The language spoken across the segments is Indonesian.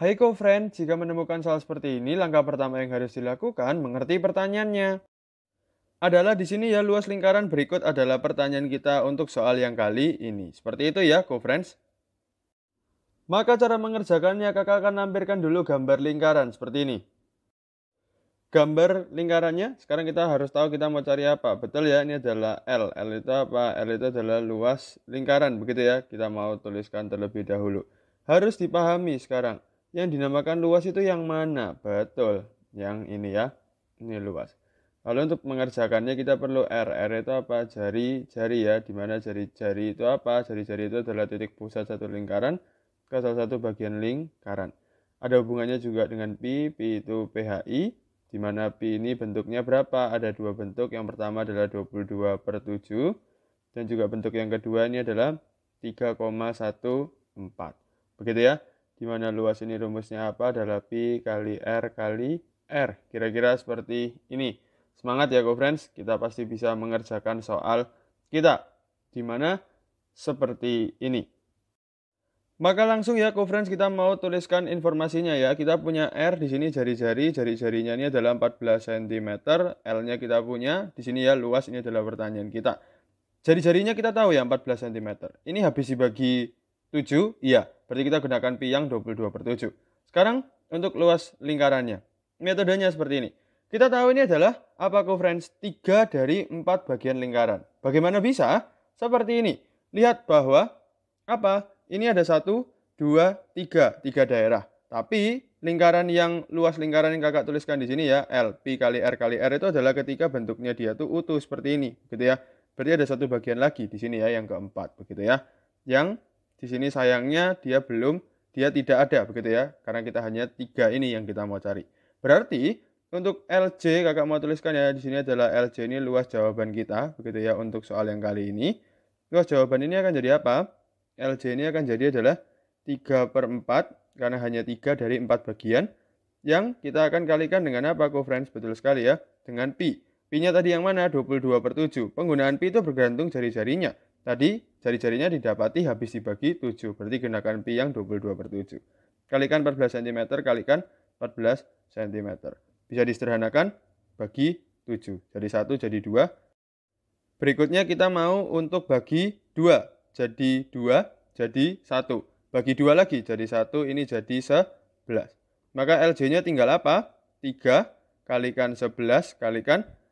Hai co-friend, jika menemukan soal seperti ini, langkah pertama yang harus dilakukan mengerti pertanyaannya. Adalah di sini ya luas lingkaran berikut adalah pertanyaan kita untuk soal yang kali ini. Seperti itu ya co-friends. Maka cara mengerjakannya kakak akan nampirkan dulu gambar lingkaran seperti ini. Gambar lingkarannya, sekarang kita harus tahu kita mau cari apa. Betul ya, ini adalah L. L itu apa? L itu adalah luas lingkaran, begitu ya. Kita mau tuliskan terlebih dahulu. Harus dipahami sekarang. Yang dinamakan luas itu yang mana? Betul, yang ini ya. Ini luas. Lalu untuk mengerjakannya kita perlu R. R itu apa? Jari-jari ya. Dimana jari-jari itu apa? Jari-jari itu adalah titik pusat satu lingkaran ke salah satu bagian lingkaran. Ada hubungannya juga dengan Pi. Pi itu PHI. mana Pi ini bentuknya berapa? Ada dua bentuk. Yang pertama adalah 22 per 7. Dan juga bentuk yang kedua ini adalah 3,14. Begitu ya di mana luas ini rumusnya apa adalah pi kali R kali R. Kira-kira seperti ini. Semangat ya, go friends. Kita pasti bisa mengerjakan soal kita. Di mana seperti ini. Maka langsung ya, go friends, kita mau tuliskan informasinya ya. Kita punya R di sini jari-jari, jari-jarinya ini adalah 14 cm, L-nya kita punya di sini ya luas ini adalah pertanyaan kita. Jari-jarinya kita tahu ya 14 cm. Ini habis dibagi 7? Iya, berarti kita gunakan pi yang 22 per 7. Sekarang untuk luas lingkarannya. Metodenya seperti ini. Kita tahu ini adalah apa kofrens 3 dari 4 bagian lingkaran. Bagaimana bisa? Seperti ini. Lihat bahwa apa? Ini ada 1, 2, 3, 3 daerah. Tapi lingkaran yang luas lingkaran yang kakak tuliskan di sini ya, L, P kali R kali R itu adalah ketika bentuknya dia tuh utuh seperti ini, gitu ya. Berarti ada satu bagian lagi di sini ya, yang keempat, begitu ya. Yang di sini sayangnya dia belum, dia tidak ada begitu ya, karena kita hanya tiga ini yang kita mau cari. Berarti untuk LJ kakak mau tuliskan ya di sini adalah LJ ini luas jawaban kita begitu ya untuk soal yang kali ini. Luas jawaban ini akan jadi apa? LJ ini akan jadi adalah 3 per 4 karena hanya 3 dari 4 bagian yang kita akan kalikan dengan apa friends? Betul sekali ya dengan pi. Pi-nya tadi yang mana? 22 per 7. Penggunaan pi itu bergantung jari-jarinya. Tadi jari-jarinya didapati habis dibagi 7, berarti gunakan pi yang 22 per 7. Kalikan 14 cm, kalikan 14 cm. Bisa disederhanakan, bagi 7. Jadi 1 jadi 2. Berikutnya kita mau untuk bagi 2. Jadi 2, jadi 1. Bagi 2 lagi, jadi 1, ini jadi 11. Maka LJ-nya tinggal apa? 3 kalikan 11 kalikan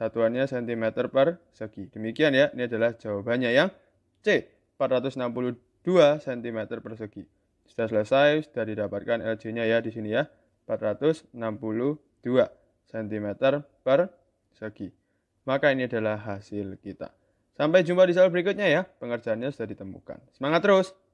Satuannya cm per segi. Demikian ya, ini adalah jawabannya yang C. 462 cm persegi. Sudah selesai, sudah didapatkan lj nya ya di sini ya. 462 cm per segi. Maka ini adalah hasil kita. Sampai jumpa di soal berikutnya ya. Pengerjaannya sudah ditemukan. Semangat terus!